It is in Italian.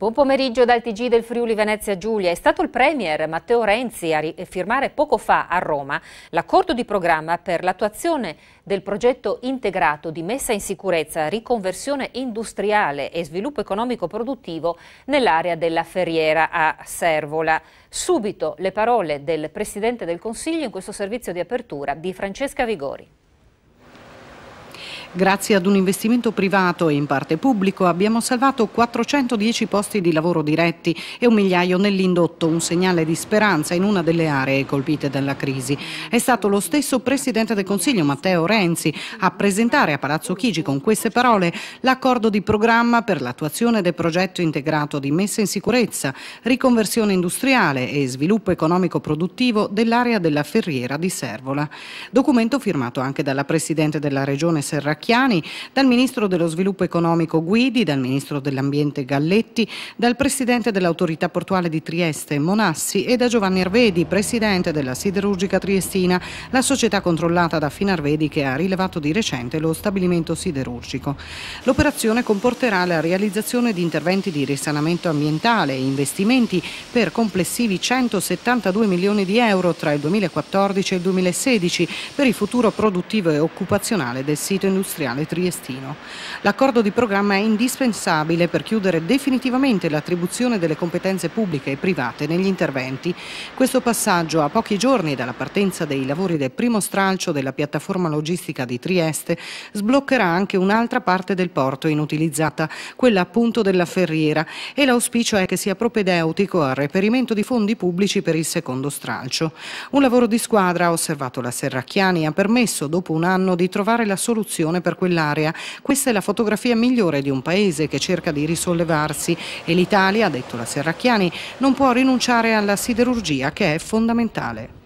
Buon pomeriggio dal TG del Friuli Venezia Giulia. È stato il Premier Matteo Renzi a firmare poco fa a Roma l'accordo di programma per l'attuazione del progetto integrato di messa in sicurezza, riconversione industriale e sviluppo economico produttivo nell'area della ferriera a Servola. Subito le parole del Presidente del Consiglio in questo servizio di apertura di Francesca Vigori. Grazie ad un investimento privato e in parte pubblico abbiamo salvato 410 posti di lavoro diretti e un migliaio nell'indotto, un segnale di speranza in una delle aree colpite dalla crisi. È stato lo stesso Presidente del Consiglio Matteo Renzi a presentare a Palazzo Chigi con queste parole l'accordo di programma per l'attuazione del progetto integrato di messa in sicurezza, riconversione industriale e sviluppo economico-produttivo dell'area della ferriera di Servola. Documento firmato anche dalla Presidente della Regione Serracchia Pacchiani, dal Ministro dello Sviluppo Economico Guidi, dal Ministro dell'Ambiente Galletti, dal Presidente dell'Autorità Portuale di Trieste Monassi e da Giovanni Arvedi, Presidente della Siderurgica Triestina, la società controllata da Finarvedi che ha rilevato di recente lo stabilimento siderurgico. L'operazione comporterà la realizzazione di interventi di risanamento ambientale e investimenti per complessivi 172 milioni di euro tra il 2014 e il 2016 per il futuro produttivo e occupazionale del sito industriale industriale triestino. L'accordo di programma è indispensabile per chiudere definitivamente l'attribuzione delle competenze pubbliche e private negli interventi. Questo passaggio a pochi giorni dalla partenza dei lavori del primo stralcio della piattaforma logistica di Trieste sbloccherà anche un'altra parte del porto inutilizzata, quella appunto della ferriera e l'auspicio è che sia propedeutico al reperimento di fondi pubblici per il secondo stralcio. Un lavoro di squadra, ha osservato la Serracchiani, ha permesso dopo un anno di trovare la soluzione attenzione per quell'area. Questa è la fotografia migliore di un paese che cerca di risollevarsi e l'Italia, ha detto la Serracchiani, non può rinunciare alla siderurgia che è fondamentale.